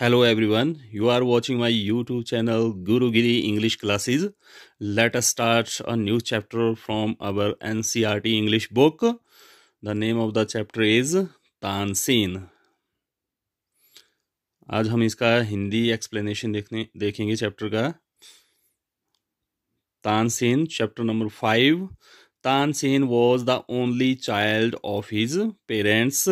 Hello everyone you are watching my YouTube channel Gurugiri English classes let us start a new chapter from our NCERT English book the name of the chapter is Tansen आज हम इसका Hindi explanation देखने देखेंगे chapter का Tansen chapter number five Tansen was the only child of his parents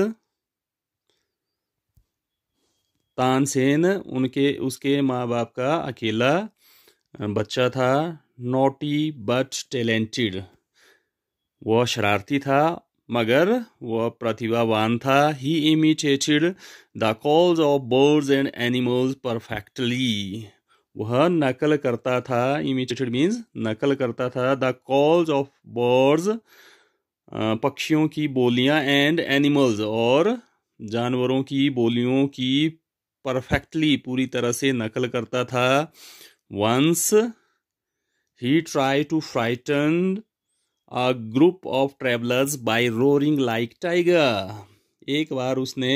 Tansen उनके उसके माँ बाप का अकेला बच्चा था नोटी बट टैलेंटेड वह शरारती था मगर वह प्रतिभावान था he imitated the calls of birds and animals perfectly वह नकल करता था इमिटेटेड मीन्स नकल करता था द कॉल्स ऑफ बर्ड्स पक्षियों की बोलियां एंड एनिमल्स और जानवरों की बोलियों की परफेक्टली पूरी तरह से नकल करता था once he try to frighten a group of travellers by roaring like tiger एक बार उसने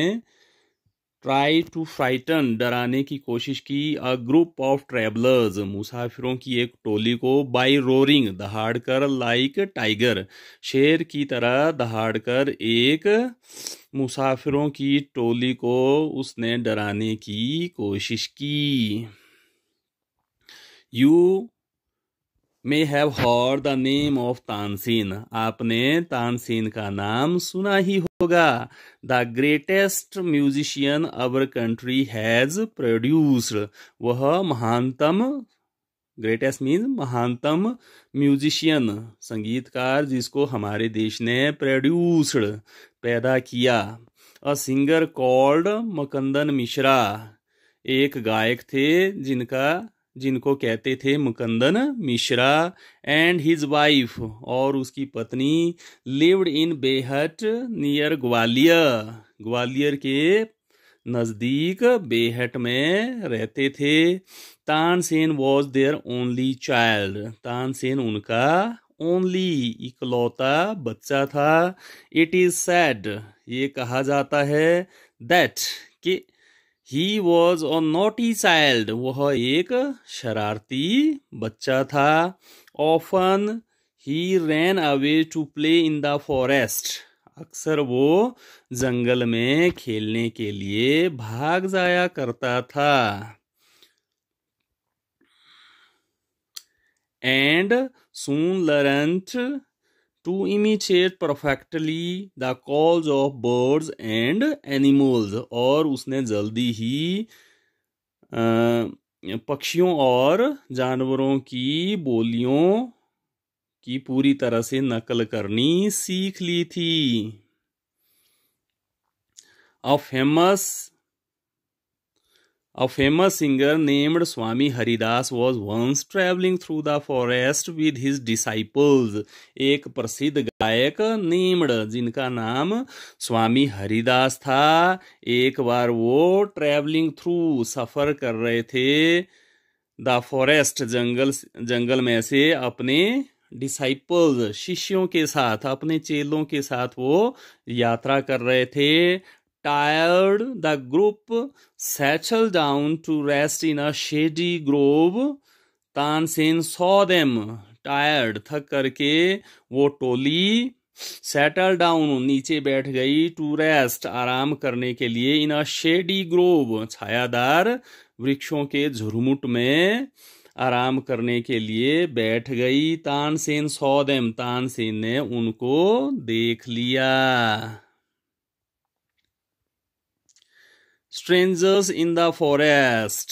ट्राई टू फ्राइटन डराने की कोशिश की अ ग्रुप ऑफ ट्रेवलर्स मुसाफिरों की एक टोली को बाई रोरिंग दहाड़ कर लाइक टाइगर शेर की तरह दहाड़ कर एक मुसाफिरों की टोली को उसने डराने की कोशिश की you may have heard the name of Tansen आपने तानसीन का नाम सुना ही होगा the greatest musician our country has produced वह महानतम ग्रेटेस्ट मीन महानतम म्यूजिशियन संगीतकार जिसको हमारे देश ने प्रोड्यूस्ड पैदा किया a singer called Mukandan Mishra एक गायक थे जिनका जिनको कहते थे Mukandan Mishra and his wife और उसकी पत्नी lived in Behat near Gwalior Gwalior के नज़दीक बेहट में रहते थे Tansen was their only child Tansen उनका ओनली इकलौता बच्चा था इट इज़ सैड ये कहा जाता है दैट कि he was a naughty child वह एक शरारती बच्चा था often he ran away to play in the forest अक्सर वो जंगल में खेलने के लिए भाग जाया करता था and soon learnt to imitate perfectly the calls of birds and animals और उसने जल्दी ही पक्षियों और जानवरों की बोलियों की पूरी तरह से नकल करनी सीख ली थी a famous A famous singer named Swami Haridas was once traveling through the forest with his disciples. एक प्रसिद्ध गायक नेम्ड जिनका नाम स्वामी हरिदास था एक बार वो ट्रैवलिंग थ्रू सफ़र कर रहे थे द फॉरेस्ट जंगल जंगल में से अपने डिसाइपल्स शिष्यों के साथ अपने चेलों के साथ वो यात्रा कर रहे थे tired the group settled down to rest in a shady grove Tansen saw them tired थक करके वो टोली सेटल डाउन नीचे बैठ गई टू रेस्ट आराम करने के लिए इन अ शेडी ग्रोव छायादार वृक्षों के झुरमुट में आराम करने के लिए बैठ गई तानसेन सौदेम देम तानसेन ने उनको देख लिया strangers in the forest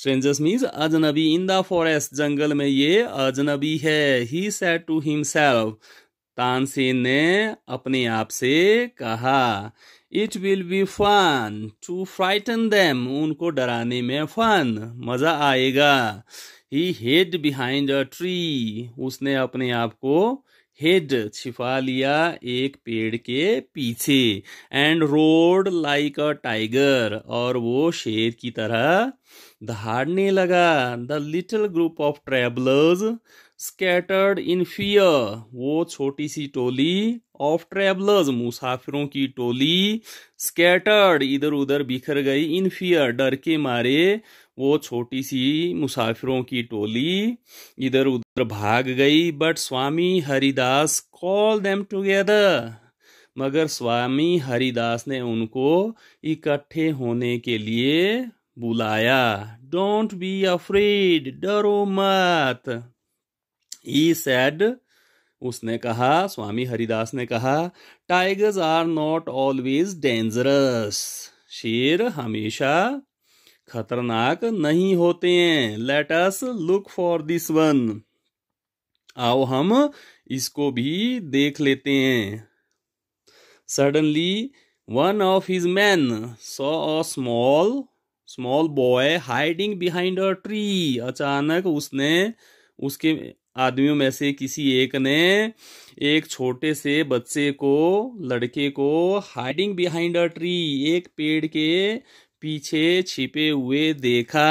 strangers means अजनबी इन द फॉरेस्ट जंगल में ये अजनबी है he said to himself Tansen ने अपने आप से कहा it will be fun to frighten them उनको डराने में फन मजा आएगा he hid behind a tree उसने अपने आप को हेड छिपा लिया एक पेड़ के पीछे and roared like a tiger और वो शेर की तरह धाड़ने लगा the little group of travellers scattered in fear वो छोटी सी टोली ऑफ ट्रेवलर्स मुसाफिरों की टोली स्कैटर्ड इधर उधर बिखर गई इन फियर डर के मारे वो छोटी सी मुसाफिरों की टोली इधर उधर भाग गई but Swami Haridas call them together मगर स्वामी हरिदास ने उनको इकट्ठे होने के लिए बुलाया डोंट बी अफ्रेड डरो मत ई सैड उसने कहा स्वामी हरिदास ने कहा tigers are not always dangerous शेर हमेशा खतरनाक नहीं होते हैं let us look for this one आओ हम इसको भी देख लेते हैं suddenly one of his men saw a small small boy hiding behind a tree अचानक उसने उसके आदमियों में से किसी एक ने एक छोटे से बच्चे को लड़के को हाइडिंग बिहाइंड अ ट्री एक पेड़ के पीछे छिपे हुए देखा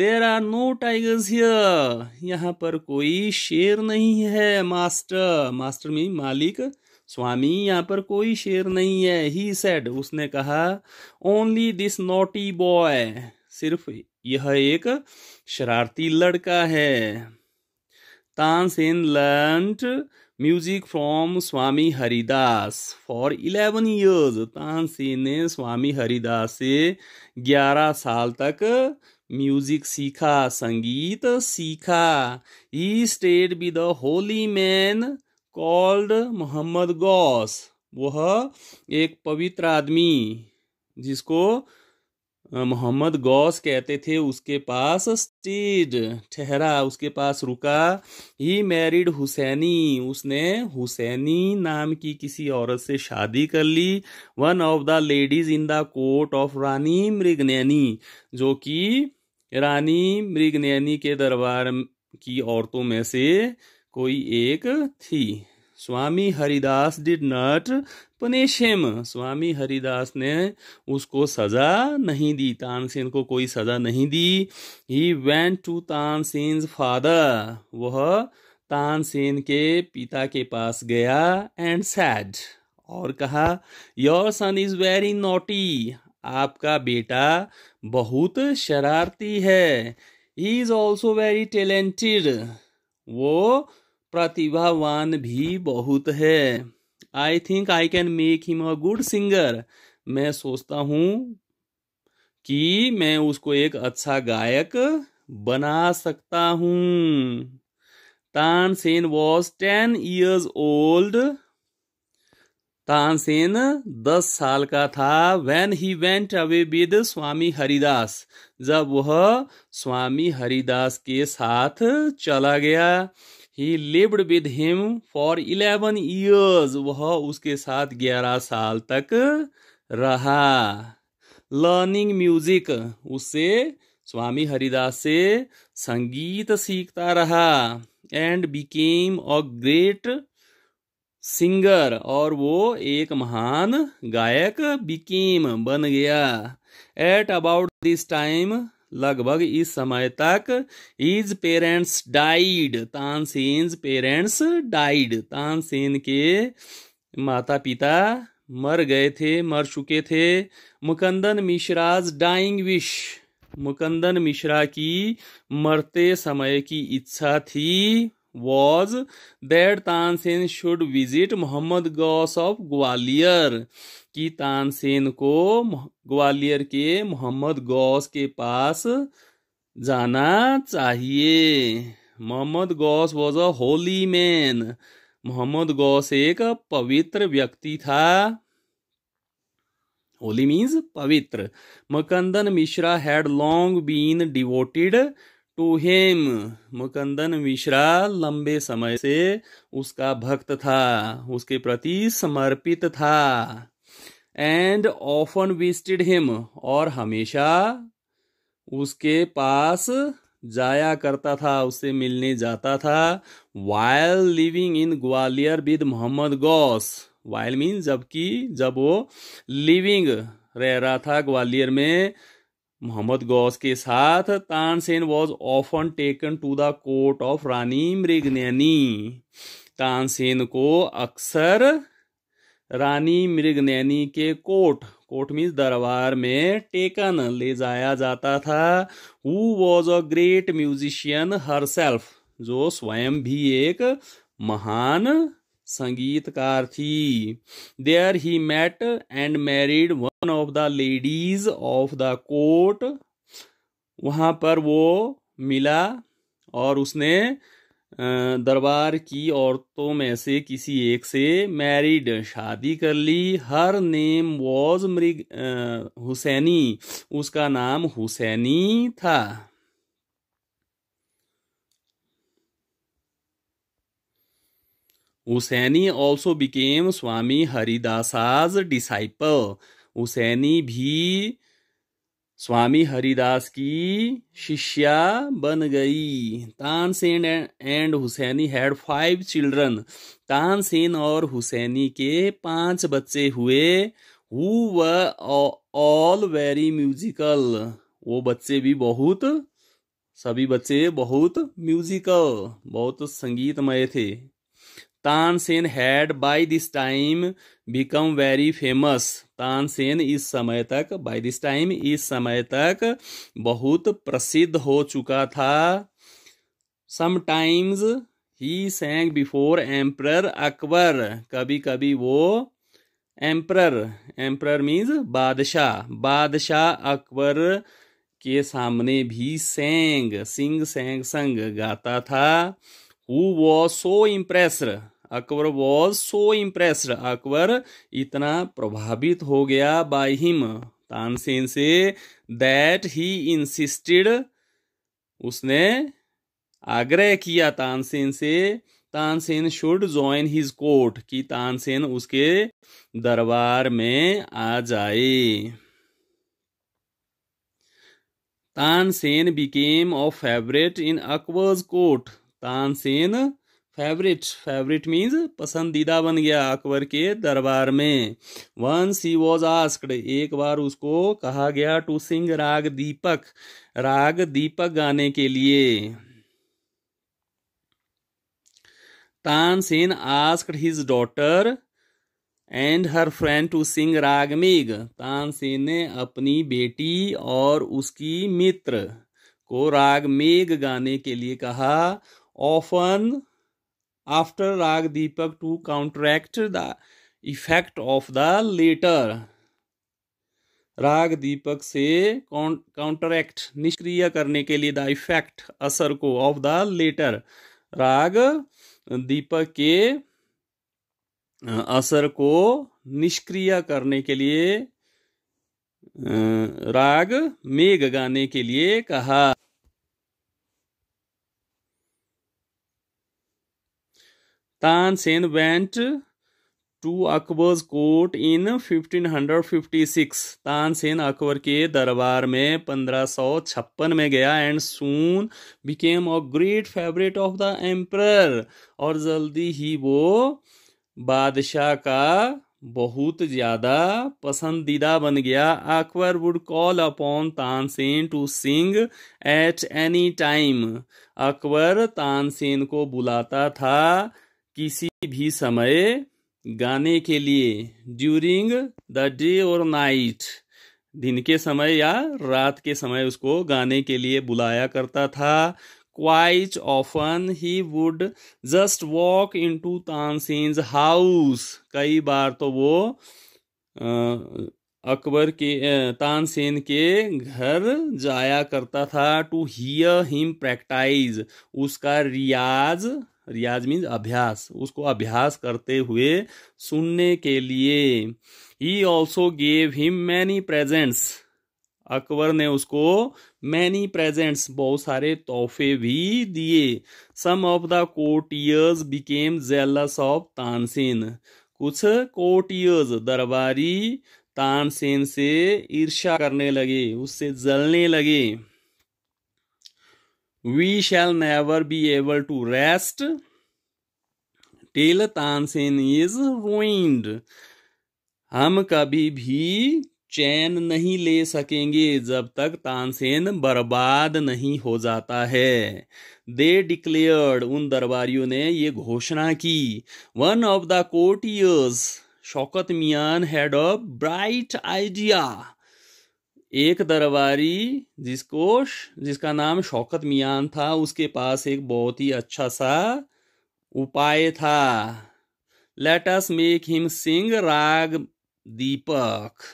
there are no tigers here यहाँ पर कोई शेर नहीं है मास्टर मास्टर मीन मालिक स्वामी यहाँ पर कोई शेर नहीं है ही सेड उसने कहा ओनली दिस नोटी बॉय सिर्फ यह एक शरारती लड़का है Tansen learnt music from Swami Haridas for eleven years Tansen ने स्वामी हरिदास से ग्यारह साल तक म्यूजिक सीखा संगीत सीखा he stayed with holy man called Mohammad Ghaus वह एक पवित्र आदमी जिसको मोहम्मद गौस कहते थे उसके पास स्टेज ठहरा उसके पास रुका ही मैरिड हुसैनी उसने हुसैनी नाम की किसी औरत से शादी कर ली one of the ladies in the court of Rani Mrignaini जो कि रानी मृगनैनी के दरबार की औरतों में से कोई एक थी Swami Haridas did not punish him Swami Haridas ने उसको सजा नहीं दी तानसेन को कोई सजा नहीं दी he went to Tansen father वह तानसेन के पिता के पास गया एंड सैड और कहा your son is very naughty आपका बेटा बहुत शरारती है he is also very talented वो प्रतिभावान भी बहुत है I think I can make him a good singer मैं सोचता हूँ कि मैं उसको एक अच्छा गायक बना सकता हूँ Tansen was ten years old Tansen दस साल का था when he went away with Swami Haridas जब वह स्वामी हरिदास के साथ चला गया he lived with him for eleven years वह उसके साथ ग्यारह साल तक रहा लर्निंग म्यूजिक उससे स्वामी हरिदास से संगीत सीखता रहा and became a great singer और वो एक महान गायक बिकेम बन गया एट अबाउट दिस टाइम लगभग इस समय तक his parents died Tansen parents died Tansen के माता पिता मर गए थे मर चुके थे मुकंदन मिश्राज डाइंग विश मुकंदन मिश्रा की मरते समय की इच्छा थी was that Tansen should visit Mohammad Ghaus of Gwalior कि तानसेन को ग्वालियर के मोहम्मद गौस के पास जाना चाहिए Mohammad Ghaus was a holy man Mohammad Ghaus एक पवित्र व्यक्ति था होली मीन्स पवित्र Mukandan Mishra had long been devoted to him Mukandan Mishra लंबे समय से उसका भक्त था उसके प्रति समर्पित था एंड ऑफन विस्टेड हिम और हमेशा उसके पास जाया करता था उससे मिलने जाता था while living in Gwalior with Mohammad Ghaus while mean जबकि जब वो लिविंग रह रहा था ग्वालियर में मोहम्मद गौस के साथ Tansen was often taken to the court of Rani Mrignaini Tansen को अक्सर रानी मृगनैनी के कोर्ट कोर्ट मीन्स दरबार में टेकन ले जाया जाता था who was a great musician her जो स्वयं भी एक महान संगीतकार थी there he met and married one of the ladies of the court वहाँ पर वो मिला और उसने दरबार की औरतों में से किसी एक से मैरिड शादी कर ली हर नेम वॉज मृग हुसैनी उसका नाम हुसैनी था Usaini also became Swami Haridas's disciple Usaini भी स्वामी हरिदास की शिष्या बन गई Tansen and Husaini had five children Tansen और हुसैनी के पांच बच्चे हुए हु ऑल वेरी म्यूजिकल वो बच्चे भी बहुत सभी बच्चे बहुत म्यूजिकल बहुत संगीतमय थे Tansen had by this time become very famous Tansen इस समय तक बाय दिस टाइम इस समय तक बहुत प्रसिद्ध हो चुका था sometimes he sang before emperor Akbar कभी कभी वो एम्प्रर एम्प्रर मीन्स बादशाह बादशाह अकबर के सामने भी सेंग सिंग सेंग संग गाता था वो was so impress Akbar was so impressed Akbar इतना प्रभावित हो गया by him Tansen say that he insisted उसने आग्रह किया तानसेन से Tansen should join his court कि तानसेन उसके दरबार में आ जाए Tansen became a favourite in Akbar's court Tansen favourite favourite means पसंदीदा बन गया अकबर के दरबार में वंस ही वॉज आस्कड एक बार उसको कहा गया टू सिंग राग दीपक राग दीपक गाने के लिए Tansen asked his daughter and her friend to sing raga Megh Tansen ने अपनी बेटी और उसकी मित्र को राग मेघ गाने के लिए कहा often after rag deepak to counteract the effect of the later राग दीपक से काउंटरैक्ट निष्क्रिय करने के लिए द इफेक्ट असर को ऑफ द लेटर राग दीपक के असर को निष्क्रिय करने के लिए राग मेघ गाने के लिए कहा Tansen went to Akbar's court in 1556 Tansen Akbar के दरबार में 1556 में गया and soon became a great favourite of the emperor और जल्दी ही वो बादशाह का बहुत ज़्यादा पसंदीदा बन गया Akbar would call upon Tansen to sing at any time Akbar Tansen को बुलाता था किसी भी समय गाने के लिए ड्यूरिंग द डे और नाइट दिन के समय या रात के समय उसको गाने के लिए बुलाया करता था quite often he would just walk in to Tansen's house कई बार तो वो अकबर के तानसेन के घर जाया करता था टू हियर हिम प्रैक्टाइज उसका रियाज रियाज मीन्स अभ्यास उसको अभ्यास करते हुए सुनने के लिए he also gave him many presents Akbar ने उसको मैनी प्रेजेंट्स बहुत सारे तोहफे भी दिए some of the courtiers became jealous of Tansen कुछ कोटियर्स दरबारी तानसेन से ईर्षा करने लगे उससे जलने लगे we shall never be able to rest till Tansen is ruined. हम कभी भी चैन नहीं ले सकेंगे जब तक तानसेन बर्बाद नहीं हो जाता है दे डिक्लेयर्ड उन दरबारियों ने ये घोषणा की one of the courtiers Shaukat Mian had a bright idea एक दरबारी जिसको जिसका नाम शौकत मियान था उसके पास एक बहुत ही अच्छा सा उपाय था let us make him sing raga Deepak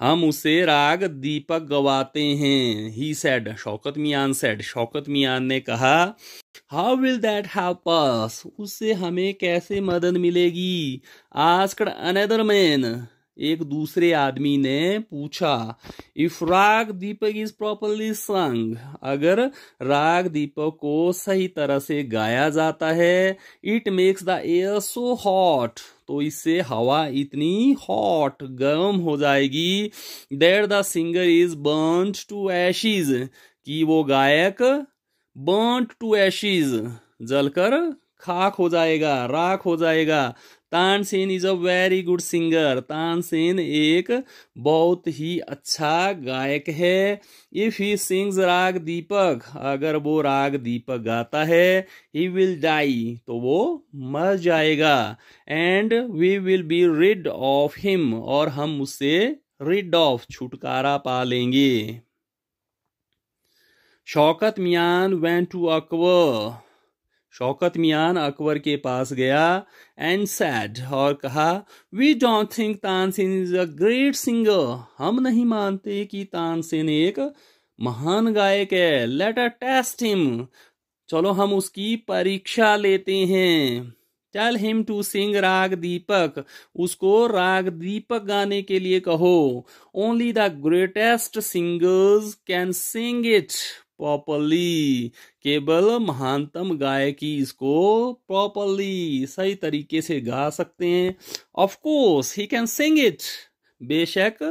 हम उसे राग दीपक गवाते हैं he said Shaukat Mian said Shaukat Mian ने कहा हाउ विल दैट हैव उससे हमें कैसे मदद मिलेगी आस्कड अनदर मैन एक दूसरे आदमी ने पूछा इफ राग दीपक इज प्रॉपरली संग अगर राग दीपक को सही तरह से गाया जाता है it makes the air so hot तो इससे हवा इतनी हॉट गर्म हो जाएगी there the singer is burn to ashes कि वो गायक बर्न टू एशिज जलकर खाक हो जाएगा राख हो जाएगा Tansen is a very good singer Tansen एक बहुत ही अच्छा गायक है इफ ही सिंग्स राग दीपक अगर वो राग दीपक गाता है ही विल डाई तो वो मर जाएगा and we will be rid of him और हम उससे रिड ऑफ छुटकारा पा लेंगे शौकत मियान वेंट टू अकबर शौकत मियान अकबर के पास गया एंड सैड और कहा we don't think Tansen is a great singer हम नहीं मानते कि तानसेन एक महान गायक है लेट अ टेस्ट हिम चलो हम उसकी परीक्षा लेते हैं tell him to sing raga दीपक उसको राग दीपक गाने के लिए कहो only the greatest singers can sing it properly केवल महानतम गायक ही इसको प्रॉपरली सही तरीके से गा सकते हैं of course he can sing it बेशक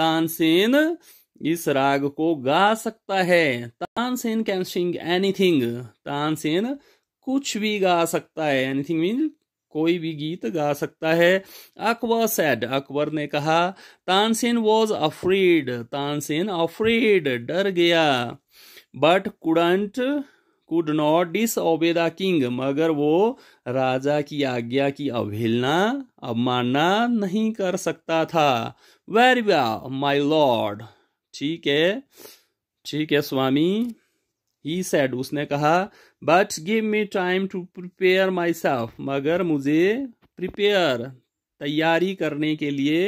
तानसेन इस राग को गा सकता है Tansen can sing anything Tansen कुछ भी गा सकता है एनीथिंग मीन कोई भी गीत गा सकता है अकबर सैड अकबर ने कहा Tansen was afraid Tansen afraid डर गया but couldn't could not obey the king मगर वो राजा की आज्ञा की अवहेलना अवमानना नहीं कर सकता था वेरी वेल माई लॉर्ड ठीक है ठीक है स्वामी ही सेड उसने कहा but give me time to prepare myself मगर मुझे प्रिपेयर तैयारी करने के लिए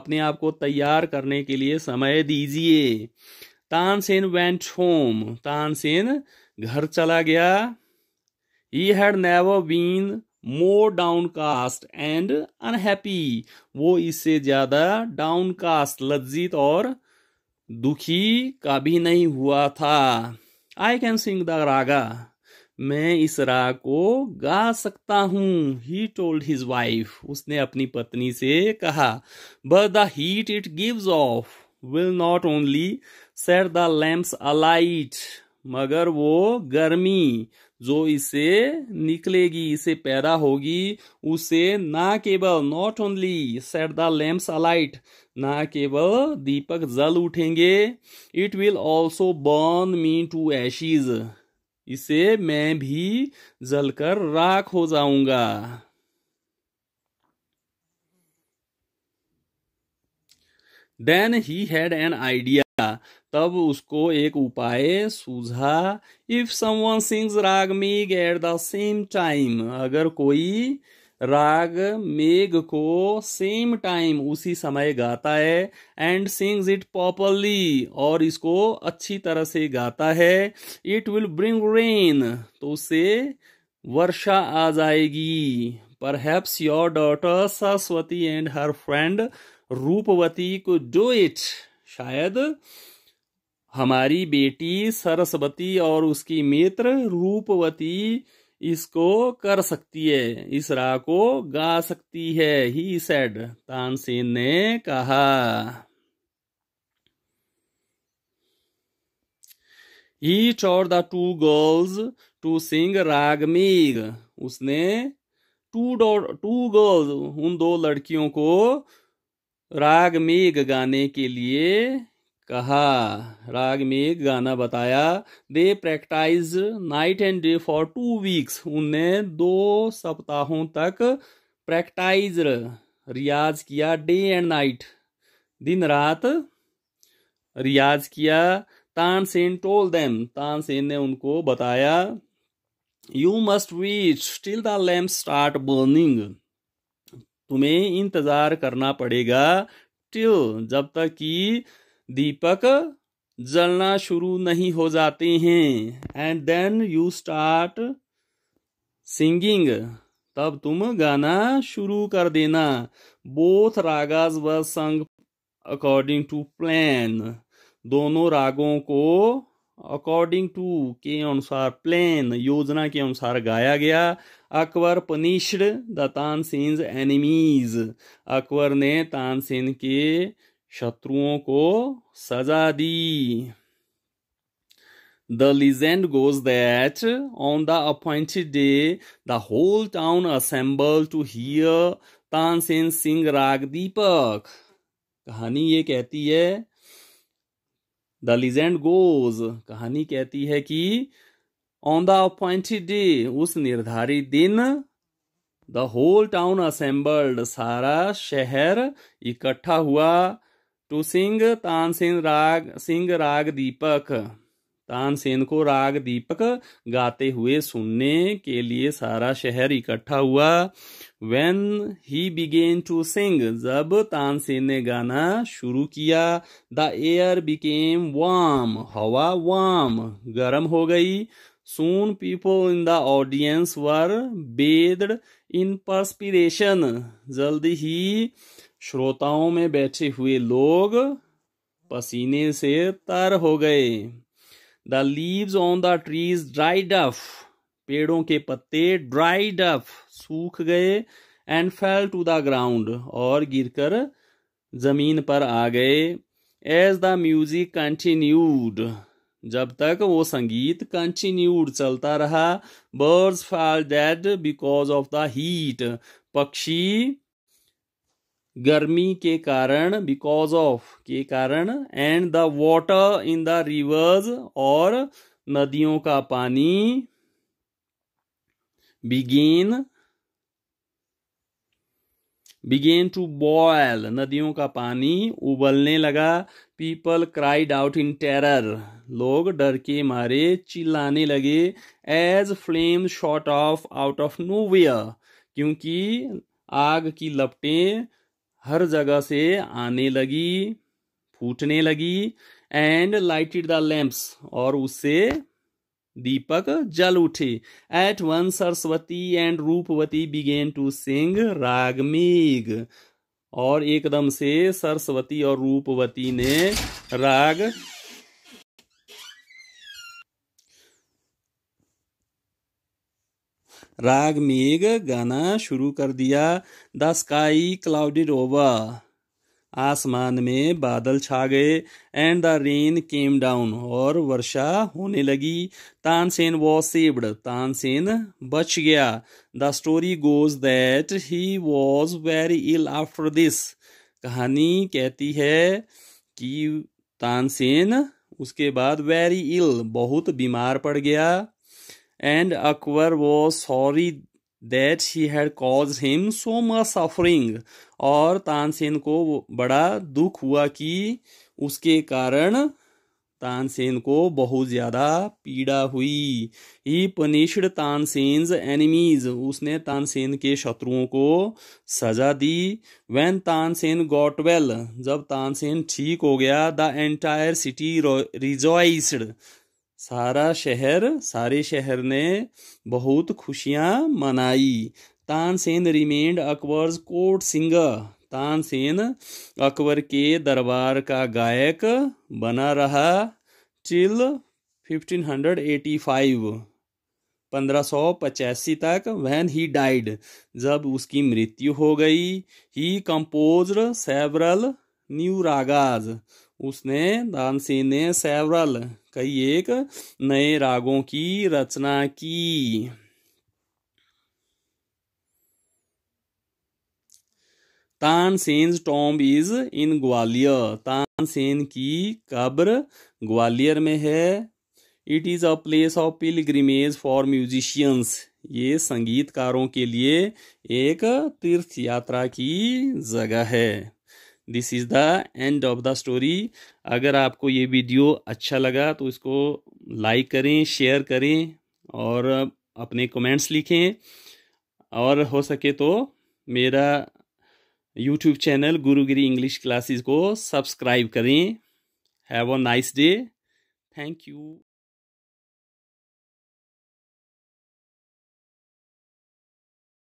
अपने आप को तैयार करने के लिए समय दीजिए तानसेन वेंट होम तानसेन घर चला गया he had never been more cast and unhappy वो इससे ज्यादा डाउन कास्ट लज्जित और दुखी कभी नहीं हुआ था आई कैन सिंग द रागा मैं इस राग को गा सकता हूँ ही टोल्ड हिज वाइफ उसने अपनी पत्नी से कहा but the heat it gives off will not only set the lamps alight मगर वो गर्मी जो इसे निकलेगी इसे पैदा होगी उसे ना केवल not only set the lamps alight ना केवल दीपक जल उठेंगे it will also burn me to ashes इसे मैं भी जलकर राख हो जाऊंगा then he had an idea तब उसको एक उपाय सूझा इफ समवन सिंग्स राग मेघ एट द सेम टाइम अगर कोई राग मेघ को सेम टाइम उसी समय गाता है एंड सिंग्स इट प्रॉपरली और इसको अच्छी तरह से गाता है इट विल ब्रिंग रेन तो उससे वर्षा आ जाएगी पर perhaps your daughter Saraswati and her friend Roopvati को डो इट शायद हमारी बेटी सरस्वती और उसकी मित्र रूपवती इसको कर सकती है इस राह को गा सकती है ही सेड तानसेन ने कहा he chose the two girls to sing Megh उसने टू डॉ टू गर्ल्स उन दो लड़कियों को राग मेघ गाने के लिए कहा राग मेघ गाना बताया they practise night and day for two weeks उनने दो सप्ताहों तक प्रैक्टाइज रियाज किया डे एंड नाइट दिन रात रियाज किया तानसेन टोल देम तानसेन ने उनको बताया you must wait till the lamp start burning तुम्हें इंतजार करना पड़ेगा ट्यो जब तक कि दीपक जलना शुरू नहीं हो जाते हैं and then you start singing तब तुम गाना शुरू कर देना बोथ रागाज व संग अकॉर्डिंग टू प्लान दोनों रागों को अकॉर्डिंग टू के अनुसार प्लान योजना के अनुसार गाया गया Akbar punished the Tansen enemies Akbar ने तानसेन के शत्रुओं को सजा दी the legend goes that on the appointed day the whole town assemble to hear Tansen sing raga Deepak कहानी ये कहती है द लिजेंड गोज कहानी कहती है कि ऑन द अपॉइंटेड डे उस निर्धारित दिन द होल टाउन असेंबल्ड सारा शहर इकट्ठा हुआ टू सिंग सिंह राग सिंह राग दीपक तानसेन को राग दीपक गाते हुए सुनने के लिए सारा शहर इकट्ठा हुआ when he began to sing जब तानसेन ने गाना शुरू किया द एयर बिकेम वाम हवा वाम गर्म हो गई Soon people in the audience were bathed in perspiration. जल्दी ही श्रोताओं में बैठे हुए लोग पसीने से तर हो गए the leaves on the trees dried up पेड़ों के पत्ते ड्राइड डफ सूख गए and fell to the ground और गिरकर जमीन पर आ गए एज द म्यूजिक कंटिन्यूड जब तक वो संगीत कंटिन्यूड चलता रहा birds fall dead because of the heat पक्षी गर्मी के कारण बिकॉज ऑफ के कारण and the water in the rivers और नदियों का पानी बिगेन बिगेन टू बॉयल नदियों का पानी उबलने लगा people cried out in terror लोग डर के मारे चिल्लाने लगे as flame shot off out of no क्योंकि आग की लपटें हर जगह से आने लगी फूटने लगी एंड लाइटेड द लैम्प्स और उससे दीपक जल उठे at one Saraswati and Roopvati began to sing raga Megh और एकदम से सरस्वती और रूपवती ने राग राग मेघ गाना शुरू कर दिया द स्काई क्लाउडेड ओवर आसमान में बादल छा गए and the rain came down और वर्षा होने लगी तानसेन वॉज सेव्ड तानसेन बच गया the story goes that he was very ill after this कहानी कहती है कि तानसेन उसके बाद वेरी इल बहुत बीमार पड़ गया and Akbar was sorry that he had caused him so much suffering और तानसेन को बड़ा दुख हुआ कि उसके कारण तानसेन को बहुत ज़्यादा पीड़ा हुई ही पनिश्ड तानसेन एनिमीज उसने तानसेन के शत्रुओं को सजा दी वैन तानसेन गॉट वेल जब तानसेन ठीक हो गया द एंटायर सिटी रिजॉइस्ड सारा शहर सारे शहर ने बहुत खुशियाँ मनाई Tansen remained Akbar's court singer Tansen Akbar के दरबार का गायक बना रहा चिल 1585 1585 तक वैन ही डाइड जब उसकी मृत्यु हो गई he compose several new ragas उसने तानसेन ने सेवरल कई एक नए रागों की रचना की Tansen tomb is in Gwalior Tansen की कब्र ग्वालियर में है it is a place of pilgrimage for musicians ये संगीतकारों के लिए एक तीर्थ यात्रा की जगह है this is the end of the story अगर आपको ये वीडियो अच्छा लगा तो इसको लाइक करें शेयर करें और अपने कमेंट्स लिखें और हो सके तो मेरा YouTube channel Gurugiri English classes को सब्सक्राइब करें have a nice day thank you